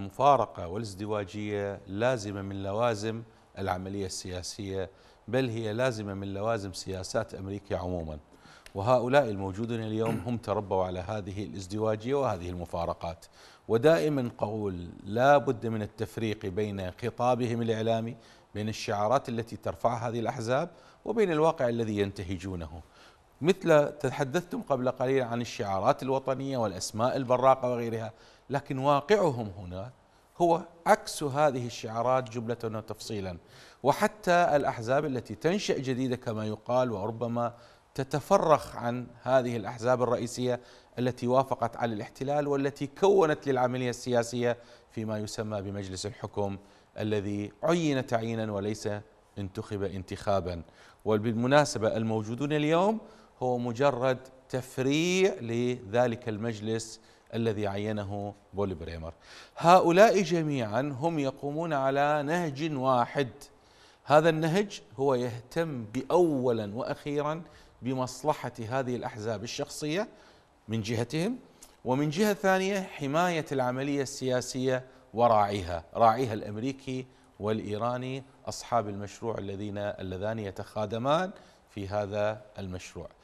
المفارقة والازدواجية لازمة من لوازم العملية السياسية بل هي لازمة من لوازم سياسات أمريكا عموما وهؤلاء الموجودون اليوم هم تربوا على هذه الازدواجية وهذه المفارقات ودائما قول لا بد من التفريق بين خطابهم الإعلامي بين الشعارات التي ترفعها هذه الأحزاب وبين الواقع الذي ينتهجونه مثل تحدثتم قبل قليل عن الشعارات الوطنية والأسماء البراقة وغيرها لكن واقعهم هنا هو عكس هذه الشعارات جملة وتفصيلا وحتى الأحزاب التي تنشأ جديدة كما يقال وربما تتفرخ عن هذه الأحزاب الرئيسية التي وافقت على الاحتلال والتي كونت للعملية السياسية فيما يسمى بمجلس الحكم الذي عين تعيينا وليس انتخب انتخابا وبالمناسبة الموجودون اليوم هو مجرد تفريع لذلك المجلس الذي عينه بول بريمر هؤلاء جميعا هم يقومون على نهج واحد هذا النهج هو يهتم بأولا وأخيرا بمصلحة هذه الأحزاب الشخصية من جهتهم ومن جهة ثانية حماية العملية السياسية وراعيها راعيها الأمريكي والإيراني أصحاب المشروع الذين اللذان يتخادمان في هذا المشروع